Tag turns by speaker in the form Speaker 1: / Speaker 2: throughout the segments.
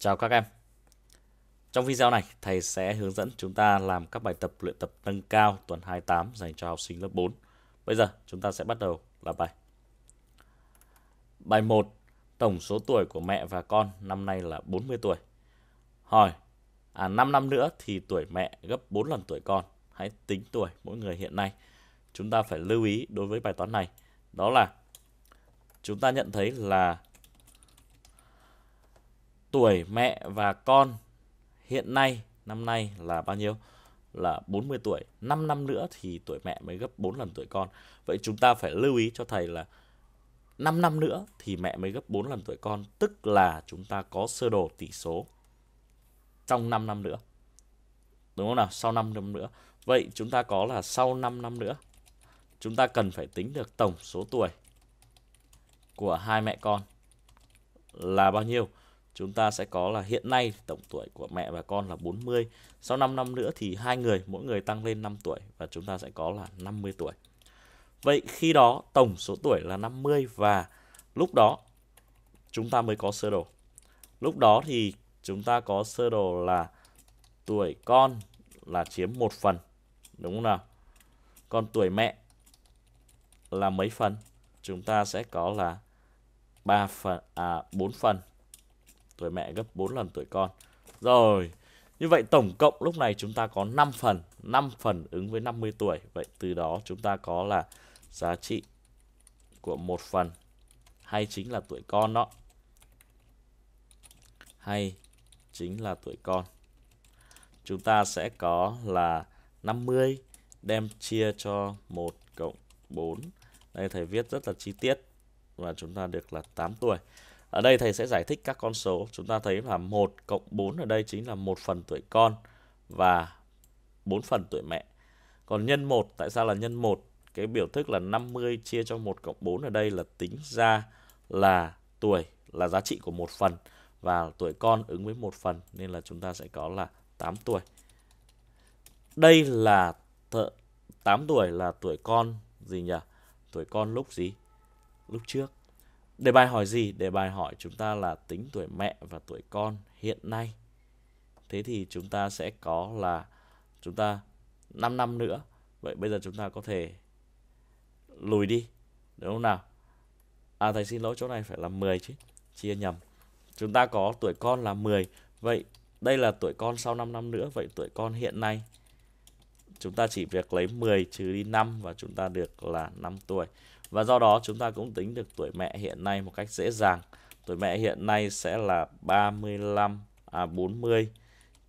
Speaker 1: Chào các em. Trong video này, thầy sẽ hướng dẫn chúng ta làm các bài tập luyện tập nâng cao tuần 28 dành cho học sinh lớp 4. Bây giờ chúng ta sẽ bắt đầu làm bài. Bài 1. Tổng số tuổi của mẹ và con năm nay là 40 tuổi. Hỏi, à 5 năm nữa thì tuổi mẹ gấp 4 lần tuổi con. Hãy tính tuổi mỗi người hiện nay. Chúng ta phải lưu ý đối với bài toán này. Đó là chúng ta nhận thấy là tuổi mẹ và con hiện nay năm nay là bao nhiêu? Là 40 tuổi. 5 năm nữa thì tuổi mẹ mới gấp 4 lần tuổi con. Vậy chúng ta phải lưu ý cho thầy là 5 năm nữa thì mẹ mới gấp 4 lần tuổi con, tức là chúng ta có sơ đồ tỷ số trong 5 năm nữa. Đúng không nào? Sau 5 năm nữa. Vậy chúng ta có là sau 5 năm nữa, chúng ta cần phải tính được tổng số tuổi của hai mẹ con là bao nhiêu? chúng ta sẽ có là hiện nay tổng tuổi của mẹ và con là 40. Sau 5 năm nữa thì hai người mỗi người tăng lên 5 tuổi và chúng ta sẽ có là 50 tuổi. Vậy khi đó tổng số tuổi là 50 và lúc đó chúng ta mới có sơ đồ. Lúc đó thì chúng ta có sơ đồ là tuổi con là chiếm một phần. Đúng không nào? Còn tuổi mẹ là mấy phần? Chúng ta sẽ có là 3 phần à 4 phần tuổi mẹ gấp 4 lần tuổi con. Rồi, như vậy tổng cộng lúc này chúng ta có 5 phần, 5 phần ứng với 50 tuổi. Vậy từ đó chúng ta có là giá trị của một phần hay chính là tuổi con đó. Hay chính là tuổi con. Chúng ta sẽ có là 50 đem chia cho 1 cộng 4. Đây thầy viết rất là chi tiết và chúng ta được là 8 tuổi. Ở đây thầy sẽ giải thích các con số. Chúng ta thấy là 1 cộng 4 ở đây chính là 1 phần tuổi con và 4 phần tuổi mẹ. Còn nhân 1, tại sao là nhân 1? Cái biểu thức là 50 chia cho 1 cộng 4 ở đây là tính ra là tuổi, là giá trị của 1 phần. Và tuổi con ứng với 1 phần nên là chúng ta sẽ có là 8 tuổi. Đây là thợ 8 tuổi là tuổi con gì nhỉ? Tuổi con lúc gì? Lúc trước. Đề bài hỏi gì? Đề bài hỏi chúng ta là tính tuổi mẹ và tuổi con hiện nay. Thế thì chúng ta sẽ có là chúng ta 5 năm nữa. Vậy bây giờ chúng ta có thể lùi đi. Đúng không nào? À thầy xin lỗi chỗ này phải là 10 chứ. Chia nhầm. Chúng ta có tuổi con là 10. Vậy đây là tuổi con sau 5 năm nữa. Vậy tuổi con hiện nay chúng ta chỉ việc lấy 10 trừ đi 5 và chúng ta được là 5 tuổi. Và do đó chúng ta cũng tính được tuổi mẹ hiện nay một cách dễ dàng. Tuổi mẹ hiện nay sẽ là 35 à 40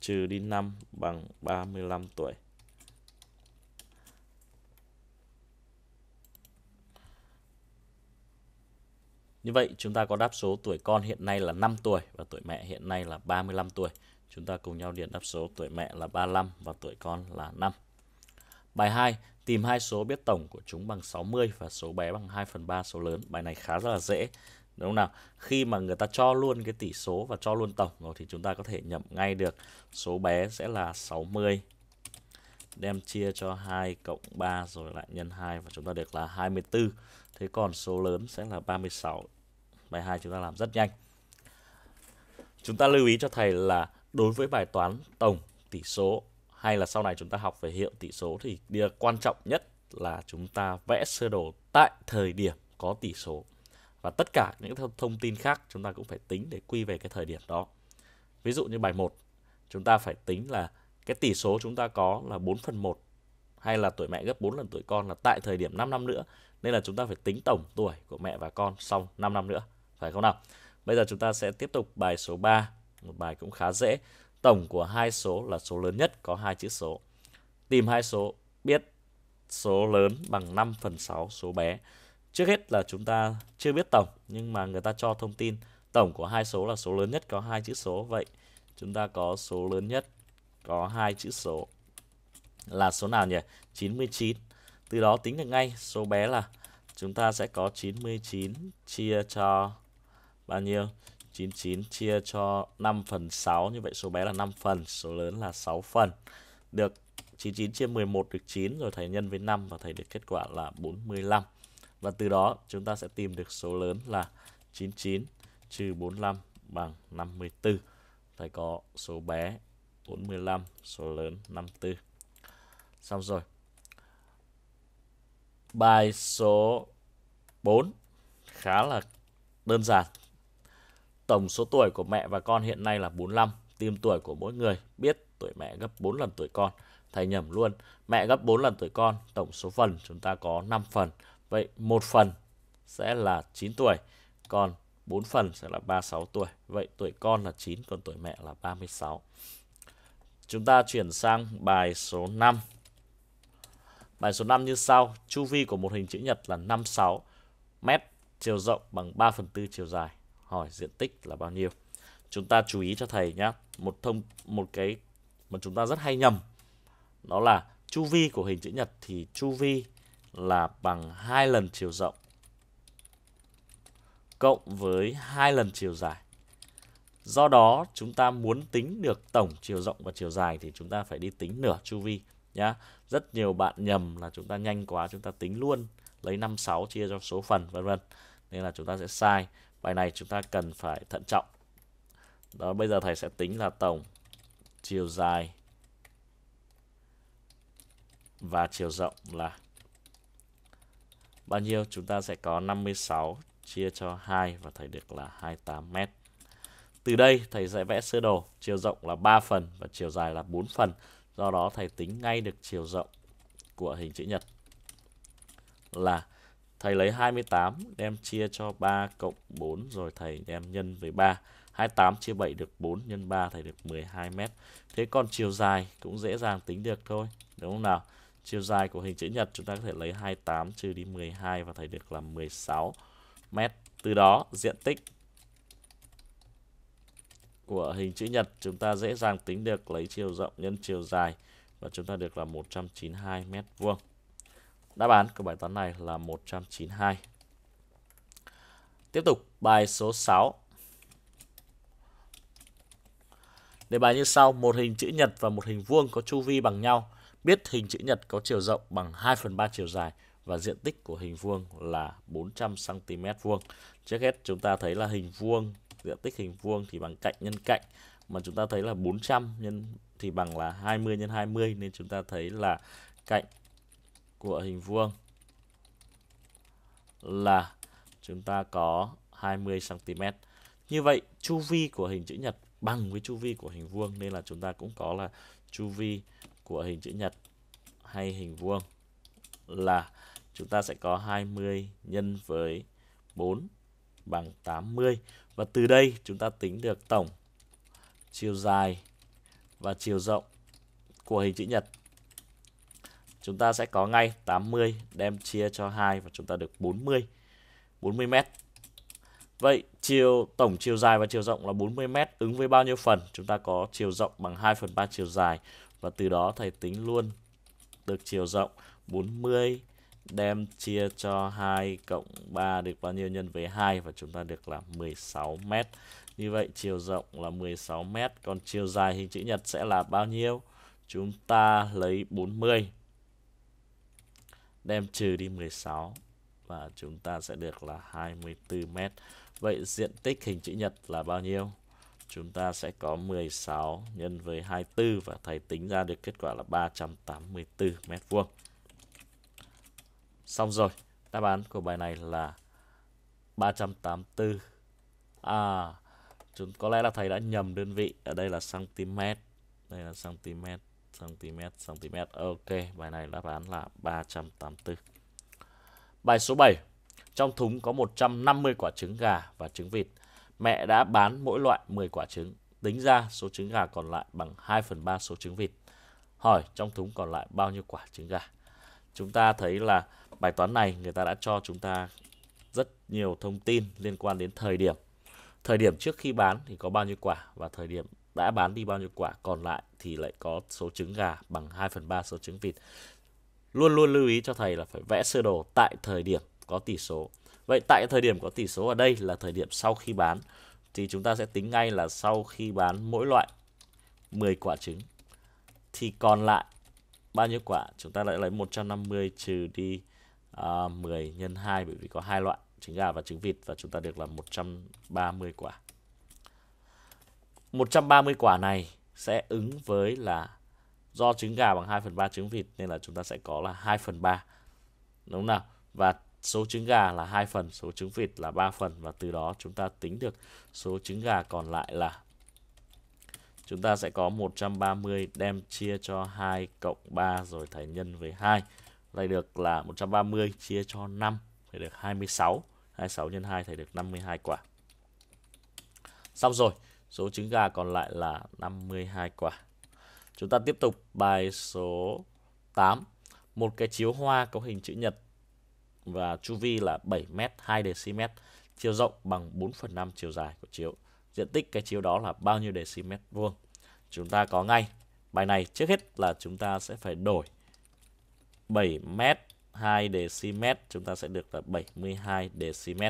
Speaker 1: trừ đi 5 bằng 35 tuổi. Như vậy chúng ta có đáp số tuổi con hiện nay là 5 tuổi và tuổi mẹ hiện nay là 35 tuổi. Chúng ta cùng nhau điền đáp số tuổi mẹ là 35 và tuổi con là 5. Bài 2, Tìm hai số biết tổng của chúng bằng 60 và số bé bằng 2 phần 3 số lớn. Bài này khá rất là dễ. Đúng không nào? Khi mà người ta cho luôn cái tỷ số và cho luôn tổng rồi thì chúng ta có thể nhẩm ngay được số bé sẽ là 60 đem chia cho 2 cộng 3 rồi lại nhân 2 và chúng ta được là 24. Thế còn số lớn sẽ là 36. Bài 2 chúng ta làm rất nhanh. Chúng ta lưu ý cho thầy là đối với bài toán tổng tỷ số hay là sau này chúng ta học về hiệu tỷ số thì điều quan trọng nhất là chúng ta vẽ sơ đồ tại thời điểm có tỷ số và tất cả những thông tin khác chúng ta cũng phải tính để quy về cái thời điểm đó. Ví dụ như bài 1, chúng ta phải tính là cái tỷ số chúng ta có là 4 phần 1 hay là tuổi mẹ gấp 4 lần tuổi con là tại thời điểm 5 năm nữa. Nên là chúng ta phải tính tổng tuổi của mẹ và con sau 5 năm nữa. Phải không nào? Bây giờ chúng ta sẽ tiếp tục bài số 3, một bài cũng khá dễ tổng của hai số là số lớn nhất có hai chữ số. Tìm hai số biết số lớn bằng 5 phần 6 số bé. Trước hết là chúng ta chưa biết tổng nhưng mà người ta cho thông tin tổng của hai số là số lớn nhất có hai chữ số. Vậy chúng ta có số lớn nhất có hai chữ số là số nào nhỉ? 99. Từ đó tính được ngay số bé là chúng ta sẽ có 99 chia cho bao nhiêu? 99 chia cho 5 phần 6 như vậy số bé là 5 phần số lớn là 6 phần được 99 chia 11 được 9 rồi thầy nhân với 5 và thầy được kết quả là 45 và từ đó chúng ta sẽ tìm được số lớn là 99 trừ 45 bằng 54 thầy có số bé 45 số lớn 54 xong rồi bài số 4 khá là đơn giản Tổng số tuổi của mẹ và con hiện nay là 45, tìm tuổi của mỗi người, biết tuổi mẹ gấp 4 lần tuổi con. Thầy nhầm luôn, mẹ gấp 4 lần tuổi con, tổng số phần chúng ta có 5 phần. Vậy một phần sẽ là 9 tuổi, còn 4 phần sẽ là 36 tuổi. Vậy tuổi con là 9, còn tuổi mẹ là 36. Chúng ta chuyển sang bài số 5. Bài số 5 như sau, chu vi của một hình chữ nhật là 56 mét, chiều rộng bằng 3 phần 4 chiều dài hỏi diện tích là bao nhiêu. Chúng ta chú ý cho thầy nhé một thông một cái mà chúng ta rất hay nhầm. Đó là chu vi của hình chữ nhật thì chu vi là bằng hai lần chiều rộng cộng với hai lần chiều dài. Do đó, chúng ta muốn tính được tổng chiều rộng và chiều dài thì chúng ta phải đi tính nửa chu vi nhá. Rất nhiều bạn nhầm là chúng ta nhanh quá, chúng ta tính luôn lấy 56 chia cho số phần vân vân. Nên là chúng ta sẽ sai bài này chúng ta cần phải thận trọng đó bây giờ thầy sẽ tính là tổng chiều dài và chiều rộng là bao nhiêu chúng ta sẽ có 56 chia cho 2 và thầy được là 28 mét từ đây thầy sẽ vẽ sơ đồ chiều rộng là 3 phần và chiều dài là 4 phần do đó thầy tính ngay được chiều rộng của hình chữ nhật là Thầy lấy 28 đem chia cho 3 cộng 4 rồi thầy đem nhân với 3. 28 chia 7 được 4 nhân 3 thầy được 12 m. Thế còn chiều dài cũng dễ dàng tính được thôi, đúng không nào? Chiều dài của hình chữ nhật chúng ta có thể lấy 28 trừ đi 12 và thầy được là 16 m. Từ đó diện tích của hình chữ nhật chúng ta dễ dàng tính được lấy chiều rộng nhân chiều dài và chúng ta được là 192 mét vuông. Đáp án của bài toán này là 192. Tiếp tục bài số 6. Đề bài như sau, một hình chữ nhật và một hình vuông có chu vi bằng nhau. Biết hình chữ nhật có chiều rộng bằng 2 phần 3 chiều dài và diện tích của hình vuông là 400cm vuông. Trước hết chúng ta thấy là hình vuông, diện tích hình vuông thì bằng cạnh nhân cạnh. Mà chúng ta thấy là 400 nhân thì bằng là 20 x 20 nên chúng ta thấy là cạnh của hình vuông là chúng ta có 20 cm. Như vậy chu vi của hình chữ nhật bằng với chu vi của hình vuông nên là chúng ta cũng có là chu vi của hình chữ nhật hay hình vuông là chúng ta sẽ có 20 nhân với 4 bằng 80 và từ đây chúng ta tính được tổng chiều dài và chiều rộng của hình chữ nhật Chúng ta sẽ có ngay 80 đem chia cho 2 và chúng ta được 40. 40 m. Vậy chiều tổng chiều dài và chiều rộng là 40 m ứng với bao nhiêu phần? Chúng ta có chiều rộng bằng 2 phần 3 chiều dài và từ đó thầy tính luôn được chiều rộng 40 đem chia cho 2 cộng 3 được bao nhiêu nhân với 2 và chúng ta được là 16 m. Như vậy chiều rộng là 16 m, còn chiều dài hình chữ nhật sẽ là bao nhiêu? Chúng ta lấy 40 đem trừ đi 16 và chúng ta sẽ được là 24 m. Vậy diện tích hình chữ nhật là bao nhiêu? Chúng ta sẽ có 16 nhân với 24 và thầy tính ra được kết quả là 384 mét vuông. Xong rồi, đáp án của bài này là 384. À, chúng có lẽ là thầy đã nhầm đơn vị, ở đây là cm. Đây là cm cm cm ok bài này đáp án là 384 bài số 7 trong thúng có 150 quả trứng gà và trứng vịt mẹ đã bán mỗi loại 10 quả trứng tính ra số trứng gà còn lại bằng 2 phần 3 số trứng vịt hỏi trong thúng còn lại bao nhiêu quả trứng gà chúng ta thấy là bài toán này người ta đã cho chúng ta rất nhiều thông tin liên quan đến thời điểm thời điểm trước khi bán thì có bao nhiêu quả và thời điểm đã bán đi bao nhiêu quả còn lại thì lại có số trứng gà bằng 2 phần 3 số trứng vịt. Luôn luôn lưu ý cho thầy là phải vẽ sơ đồ tại thời điểm có tỷ số. Vậy tại thời điểm có tỷ số ở đây là thời điểm sau khi bán thì chúng ta sẽ tính ngay là sau khi bán mỗi loại 10 quả trứng thì còn lại bao nhiêu quả chúng ta lại lấy 150 trừ đi uh, à, 10 nhân 2 bởi vì có hai loại trứng gà và trứng vịt và chúng ta được là 130 quả. 130 quả này sẽ ứng với là do trứng gà bằng 2 phần 3 trứng vịt nên là chúng ta sẽ có là 2 phần 3. Đúng không nào? Và số trứng gà là 2 phần, số trứng vịt là 3 phần và từ đó chúng ta tính được số trứng gà còn lại là chúng ta sẽ có 130 đem chia cho 2 cộng 3 rồi thầy nhân với 2. Đây được là 130 chia cho 5 thầy được 26. 26 nhân 2 thầy được 52 quả. Xong rồi. Số trứng gà còn lại là 52 quả. Chúng ta tiếp tục bài số 8. Một cái chiếu hoa có hình chữ nhật và chu vi là 7 m 2 dm, chiều rộng bằng 4/5 chiều dài của chiếu. Diện tích cái chiếu đó là bao nhiêu dm vuông? Chúng ta có ngay. Bài này trước hết là chúng ta sẽ phải đổi 7 m 2 dm, chúng ta sẽ được là 72 dm.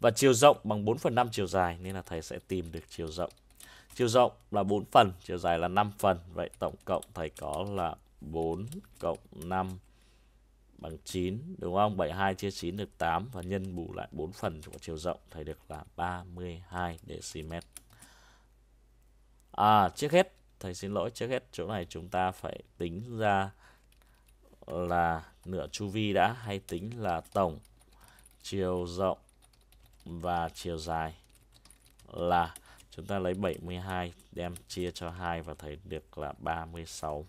Speaker 1: Và chiều rộng bằng 4 phần 5 chiều dài nên là thầy sẽ tìm được chiều rộng. Chiều rộng là 4 phần, chiều dài là 5 phần. Vậy tổng cộng thầy có là 4 cộng 5 bằng 9 đúng không? 72 chia 9 được 8 và nhân bù lại 4 phần của chiều rộng thầy được là 32 dm. À trước hết thầy xin lỗi trước hết chỗ này chúng ta phải tính ra là nửa chu vi đã hay tính là tổng chiều rộng và chiều dài là chúng ta lấy 72 đem chia cho 2 và thấy được là 36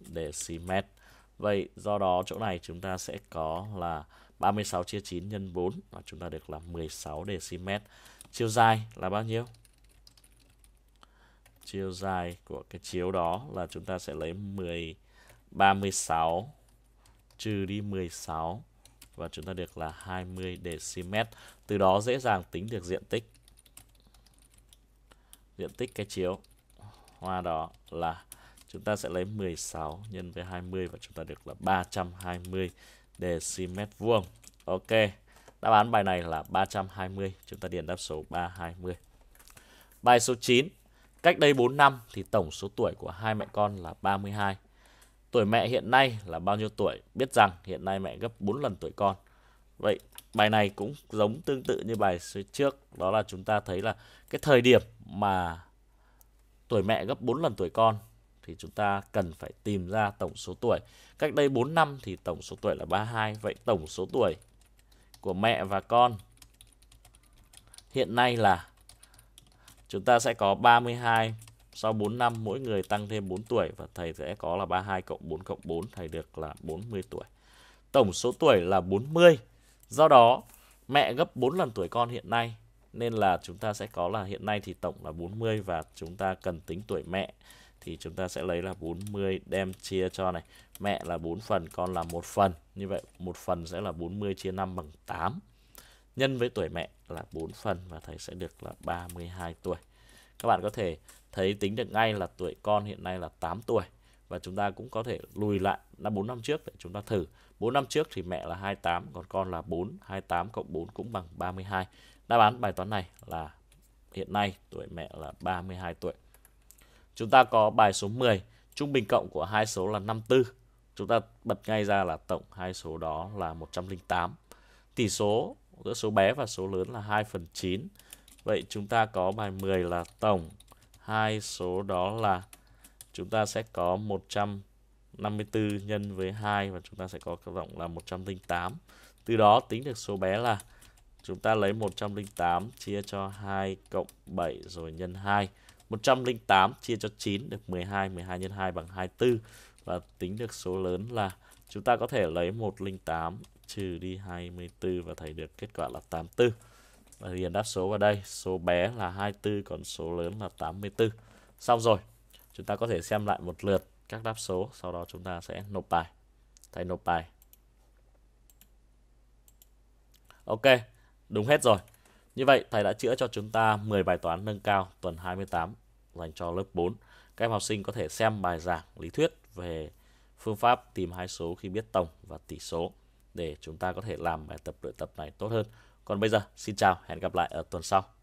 Speaker 1: dm. Vậy do đó chỗ này chúng ta sẽ có là 36 chia 9 nhân 4 và chúng ta được là 16 dm. Chiều dài là bao nhiêu? Chiều dài của cái chiếu đó là chúng ta sẽ lấy 10 36 trừ đi 16 và chúng ta được là 20 dm. Từ đó dễ dàng tính được diện tích. Diện tích cái chiếu hoa đó là chúng ta sẽ lấy 16 nhân với 20 và chúng ta được là 320 dm vuông. Ok. Đáp án bài này là 320, chúng ta điền đáp số 320. Bài số 9. Cách đây 4 năm thì tổng số tuổi của hai mẹ con là 32. Tuổi mẹ hiện nay là bao nhiêu tuổi? Biết rằng hiện nay mẹ gấp 4 lần tuổi con. Vậy bài này cũng giống tương tự như bài trước đó là chúng ta thấy là cái thời điểm mà tuổi mẹ gấp 4 lần tuổi con thì chúng ta cần phải tìm ra tổng số tuổi. Cách đây 4 năm thì tổng số tuổi là 32, vậy tổng số tuổi của mẹ và con hiện nay là chúng ta sẽ có 32 sau 4 năm mỗi người tăng thêm 4 tuổi và thầy sẽ có là 32 cộng 4 cộng 4 thầy được là 40 tuổi. Tổng số tuổi là 40. Do đó, mẹ gấp 4 lần tuổi con hiện nay nên là chúng ta sẽ có là hiện nay thì tổng là 40 và chúng ta cần tính tuổi mẹ thì chúng ta sẽ lấy là 40 đem chia cho này. Mẹ là 4 phần, con là 1 phần. Như vậy 1 phần sẽ là 40 chia 5 bằng 8. Nhân với tuổi mẹ là 4 phần và thầy sẽ được là 32 tuổi. Các bạn có thể thấy tính được ngay là tuổi con hiện nay là 8 tuổi và chúng ta cũng có thể lùi lại năm 4 năm trước để chúng ta thử. 4 năm trước thì mẹ là 28, còn con là 4, 28 cộng 4 cũng bằng 32. Đáp án bài toán này là hiện nay tuổi mẹ là 32 tuổi. Chúng ta có bài số 10, trung bình cộng của hai số là 54. Chúng ta bật ngay ra là tổng hai số đó là 108. Tỷ số giữa số bé và số lớn là 2 phần 9. Vậy chúng ta có bài 10 là tổng hai số đó là chúng ta sẽ có 154 nhân với 2 và chúng ta sẽ có rộng là 108. Từ đó tính được số bé là chúng ta lấy 108 chia cho 2 cộng 7 rồi nhân 2. 108 chia cho 9 được 12, 12 nhân 2 bằng 24 và tính được số lớn là chúng ta có thể lấy 108 trừ đi 24 và thấy được kết quả là 84. Và điền đáp số vào đây, số bé là 24 còn số lớn là 84. Xong rồi, chúng ta có thể xem lại một lượt các đáp số sau đó chúng ta sẽ nộp bài thầy nộp bài ok đúng hết rồi như vậy thầy đã chữa cho chúng ta 10 bài toán nâng cao tuần 28 dành cho lớp 4 các em học sinh có thể xem bài giảng lý thuyết về phương pháp tìm hai số khi biết tổng và tỷ số để chúng ta có thể làm bài tập luyện tập này tốt hơn còn bây giờ xin chào hẹn gặp lại ở tuần sau